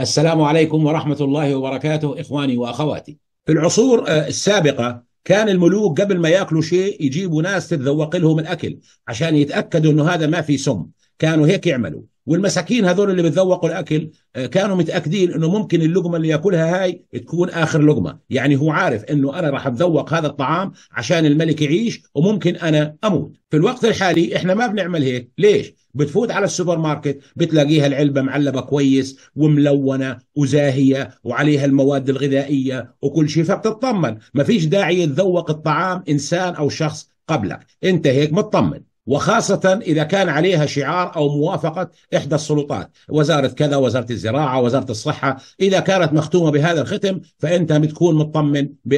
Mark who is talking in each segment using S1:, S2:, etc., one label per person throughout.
S1: السلام عليكم ورحمة الله وبركاته إخواني وأخواتي في العصور آه، السابقة كان الملوك قبل ما ياكلوا شيء يجيبوا ناس تتذوق لهم الأكل عشان يتأكدوا أنه هذا ما في سم كانوا هيك يعملوا والمساكين هذول اللي بتذوقوا الاكل آه، كانوا متاكدين انه ممكن اللقمه اللي ياكلها هاي تكون اخر لقمه يعني هو عارف انه انا راح اتذوق هذا الطعام عشان الملك يعيش وممكن انا اموت في الوقت الحالي احنا ما بنعمل هيك ليش بتفوت على السوبر ماركت بتلاقيها العلبه معلبه كويس وملونه وزاهيه وعليها المواد الغذائيه وكل شيء فبتطمن ما فيش داعي يتذوق الطعام انسان او شخص قبلك انت هيك مطمن وخاصة إذا كان عليها شعار أو موافقة إحدى السلطات وزارة كذا وزارة الزراعة وزارة الصحة إذا كانت مختومة بهذا الختم فأنت بتكون مطمن 100%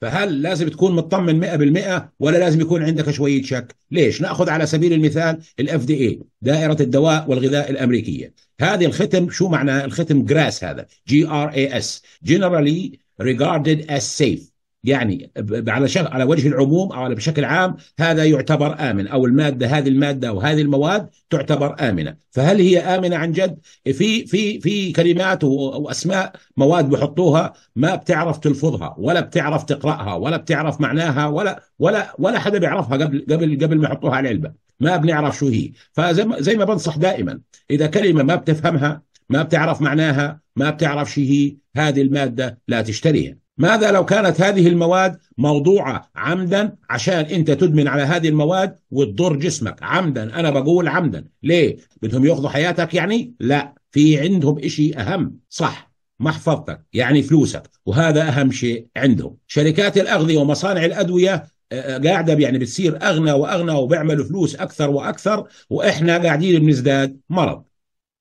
S1: فهل لازم تكون مطمن 100% ولا لازم يكون عندك شوية شك ليش نأخذ على سبيل المثال الـ FDA دائرة الدواء والغذاء الأمريكية هذه الختم شو معنى الختم جراس هذا جي ار اي اس جنرالي ريجاردد as safe يعني على على وجه العموم او بشكل عام هذا يعتبر امن او الماده هذه الماده او هذه المواد تعتبر امنه، فهل هي امنه عن جد؟ في في في كلمات واسماء مواد بحطوها ما بتعرف تلفظها ولا بتعرف تقراها ولا بتعرف معناها ولا ولا ولا حدا بيعرفها قبل قبل قبل ما يحطوها على العلبه، ما بنعرف شو هي، فزي ما, زي ما بنصح دائما اذا كلمه ما بتفهمها ما بتعرف معناها ما بتعرف شو هي هذه الماده لا تشتريها ماذا لو كانت هذه المواد موضوعة عمدا عشان انت تدمن على هذه المواد وتضر جسمك عمدا انا بقول عمدا ليه بدهم ياخذوا حياتك يعني لا في عندهم اشي اهم صح محفظتك يعني فلوسك وهذا اهم شيء عندهم شركات الاغذية ومصانع الادوية آه، آه، قاعده يعني بتصير اغنى واغنى وبيعملوا فلوس اكثر واكثر واحنا قاعدين بنزداد مرض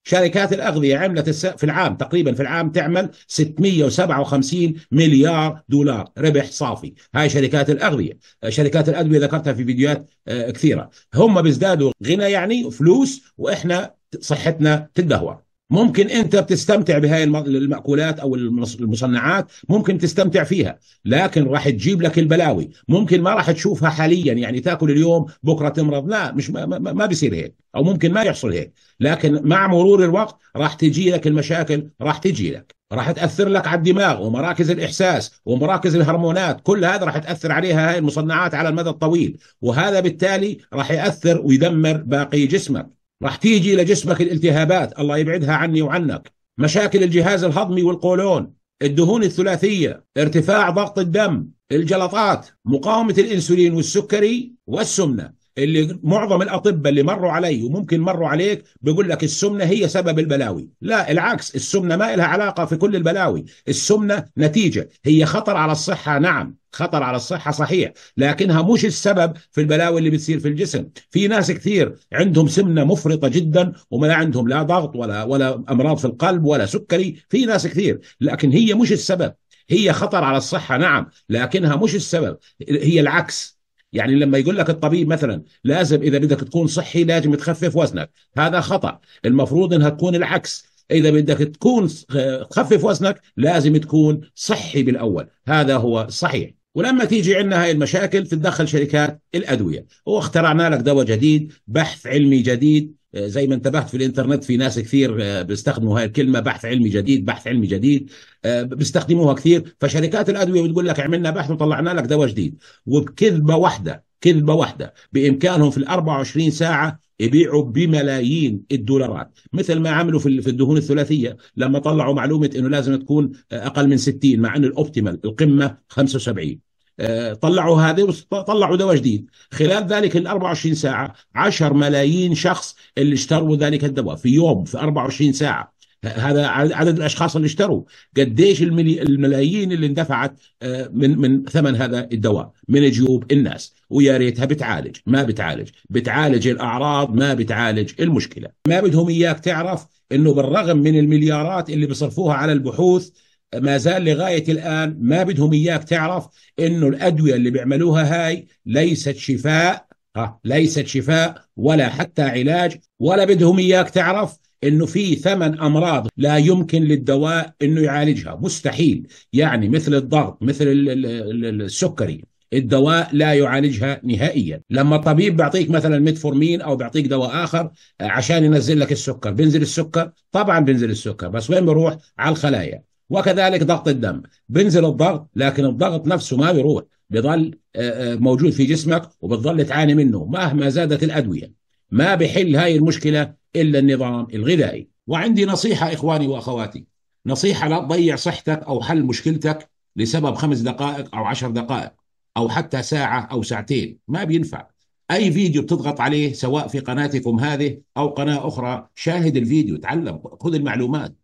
S1: شركات الأغذية عملت في العام تقريبا في العام تعمل 657 مليار دولار ربح صافي هاي شركات الأغذية شركات الأدوية ذكرتها في فيديوهات آه، كثيرة هم بيزدادوا غنى يعني فلوس وإحنا صحتنا تدهور ممكن انت بتستمتع بهاي المأكولات او المصنعات ممكن تستمتع فيها لكن راح تجيب لك البلاوي ممكن ما راح تشوفها حاليا يعني تاكل اليوم بكره تمرض لا مش ما, ما, ما بيصير هيك او ممكن ما يحصل هيك لكن مع مرور الوقت راح تجي لك المشاكل راح تجي لك راح تاثر لك على الدماغ ومراكز الاحساس ومراكز الهرمونات كل هذا راح تاثر عليها هاي المصنعات على المدى الطويل وهذا بالتالي راح ياثر ويدمر باقي جسمك راح تيجي الى جسمك الالتهابات الله يبعدها عني وعنك مشاكل الجهاز الهضمي والقولون الدهون الثلاثيه ارتفاع ضغط الدم الجلطات مقاومه الانسولين والسكري والسمنه اللي معظم الاطباء اللي مروا علي وممكن مروا عليك بيقول لك السمنه هي سبب البلاوي لا العكس السمنه ما لها علاقه في كل البلاوي السمنه نتيجه هي خطر على الصحه نعم خطر على الصحه صحيح لكنها مش السبب في البلاوي اللي بتصير في الجسم في ناس كثير عندهم سمنه مفرطه جدا وما عندهم لا ضغط ولا ولا امراض في القلب ولا سكري في ناس كثير لكن هي مش السبب هي خطر على الصحه نعم لكنها مش السبب هي العكس يعني لما يقول لك الطبيب مثلا لازم اذا بدك تكون صحي لازم تخفف وزنك هذا خطا المفروض انها تكون العكس اذا بدك تكون آه، تخفف وزنك لازم تكون صحي بالاول هذا هو صحيح ولما تيجي عندنا هاي المشاكل تتدخل شركات الادويه هو اخترعنا لك دواء جديد بحث علمي جديد آه، زي ما انتبهت في الانترنت في ناس كثير آه، بيستخدموا هاي الكلمه بحث علمي جديد بحث علمي جديد آه، بيستخدموها كثير فشركات الادويه بتقول لك عملنا بحث وطلعنا لك دواء جديد وبكذبه واحده كلمة واحدة بإمكانهم في ال 24 ساعة يبيعوا بملايين الدولارات مثل ما عملوا في الدهون الثلاثية لما طلعوا معلومة أنه لازم تكون أقل من 60 مع أنه الأوبتيمال القمة 75 آه، طلعوا هذه وطلعوا دواء جديد خلال ذلك ال 24 ساعة 10 ملايين شخص اللي اشتروا ذلك الدواء في يوم في 24 ساعة هذا عدد الاشخاص اللي اشتروا قديش الملايين اللي اندفعت آه، من من ثمن هذا الدواء من جيوب الناس ويا ريتها بتعالج ما بتعالج بتعالج الاعراض ما بتعالج المشكله ما بدهم اياك تعرف انه بالرغم من المليارات اللي بيصرفوها على البحوث ما زال لغاية الآن ما بدهم إياك تعرف أنه الأدوية اللي بيعملوها هاي ليست شفاء ها ليست شفاء ولا حتى علاج ولا بدهم إياك تعرف انه في ثمن امراض لا يمكن للدواء انه يعالجها مستحيل يعني مثل الضغط مثل السكري الدواء لا يعالجها نهائيا لما الطبيب بيعطيك مثلا ميتفورمين او بيعطيك دواء اخر عشان ينزل لك السكر بينزل السكر طبعا بينزل السكر بس وين بيروح على الخلايا وكذلك ضغط الدم بينزل الضغط لكن الضغط نفسه ما بيروح بيظل آه، آه، موجود في جسمك وبتظل تعاني منه مهما زادت الادويه ما بحل هاي المشكله الا النظام الغذائي وعندي نصيحه اخواني واخواتي نصيحه لا تضيع صحتك او حل مشكلتك لسبب خمس دقائق او عشر دقائق او حتى ساعه او ساعتين ما بينفع اي فيديو بتضغط عليه سواء في قناتكم هذه او قناه اخرى شاهد الفيديو تعلم خذ المعلومات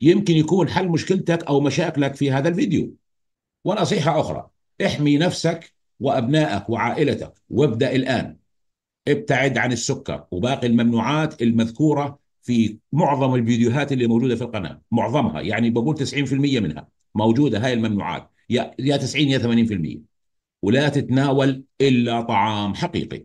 S1: يمكن يكون حل مشكلتك او مشاكلك في هذا الفيديو ونصيحه اخرى احمي نفسك وابنائك وعائلتك وابدا الان ابتعد عن السكر وباقي الممنوعات المذكوره في معظم الفيديوهات اللي موجوده في القناه معظمها يعني بقول 90% منها موجوده هاي الممنوعات يا يا 90 يا 80% ولا تتناول الا طعام حقيقي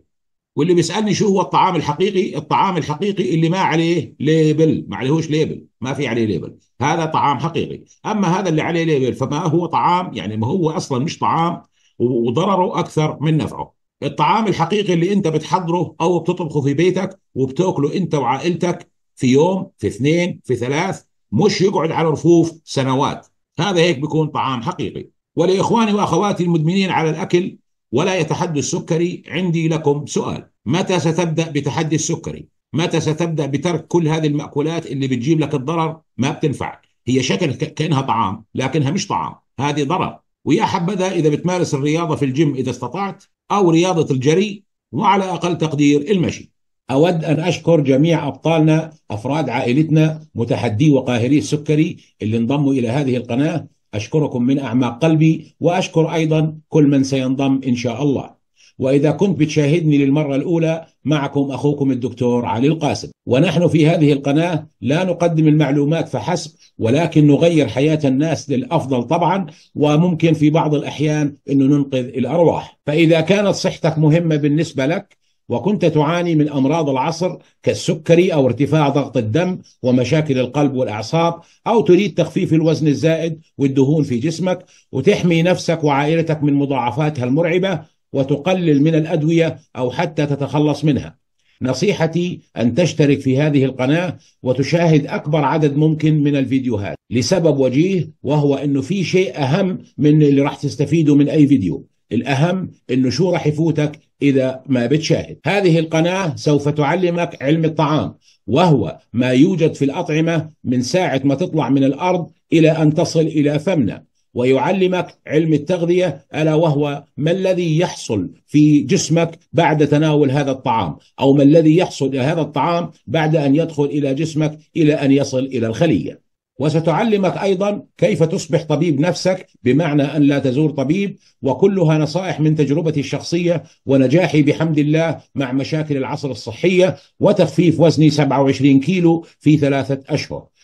S1: واللي بيسالني شو هو الطعام الحقيقي الطعام الحقيقي اللي ما عليه ليبل ما عليهوش ليبل ما في عليه ليبل هذا طعام حقيقي اما هذا اللي عليه ليبل فما هو طعام يعني ما هو اصلا مش طعام وضرره اكثر من نفعه الطعام الحقيقي اللي انت بتحضره او بتطبخه في بيتك وبتاكله انت وعائلتك في يوم في اثنين في ثلاث مش يقعد على رفوف سنوات هذا هيك بيكون طعام حقيقي ولاخواني واخواتي المدمنين على الاكل ولا يتحدى السكري عندي لكم سؤال متى ستبدا بتحدي السكري متى ستبدا بترك كل هذه الماكولات اللي بتجيب لك الضرر ما بتنفعك هي شكل كانها طعام لكنها مش طعام هذه ضرر ويا حبذا اذا بتمارس الرياضه في الجيم اذا استطعت أو رياضة الجري وعلى أقل تقدير المشي أود أن أشكر جميع أبطالنا أفراد عائلتنا متحدي وقاهري السكري اللي انضموا إلى هذه القناة أشكركم من أعماق قلبي وأشكر أيضا كل من سينضم إن شاء الله وإذا كنت بتشاهدني للمرة الأولى معكم أخوكم الدكتور علي القاسم ونحن في هذه القناة لا نقدم المعلومات فحسب ولكن نغير حياة الناس للأفضل طبعا وممكن في بعض الأحيان أنه ننقذ الأرواح فإذا كانت صحتك مهمة بالنسبة لك وكنت تعاني من امراض العصر كالسكري او ارتفاع ضغط الدم ومشاكل القلب والاعصاب او تريد تخفيف الوزن الزائد والدهون في جسمك وتحمي نفسك وعائلتك من مضاعفاتها المرعبه وتقلل من الادويه او حتى تتخلص منها. نصيحتي ان تشترك في هذه القناه وتشاهد اكبر عدد ممكن من الفيديوهات لسبب وجيه وهو انه في شيء اهم من اللي راح تستفيده من اي فيديو. الأهم أنه شو راح يفوتك إذا ما بتشاهد هذه القناة سوف تعلمك علم الطعام وهو ما يوجد في الأطعمة من ساعة ما تطلع من الأرض إلى أن تصل إلى فمنا ويعلمك علم التغذية ألا وهو ما الذي يحصل في جسمك بعد تناول هذا الطعام أو ما الذي يحصل هذا الطعام بعد أن يدخل إلى جسمك إلى أن يصل إلى الخلية وستعلمك ايضا كيف تصبح طبيب نفسك بمعنى ان لا تزور طبيب وكلها نصائح من تجربتي الشخصيه ونجاحي بحمد الله مع مشاكل العصر الصحيه وتخفيف وزني 27 كيلو في ثلاثه اشهر.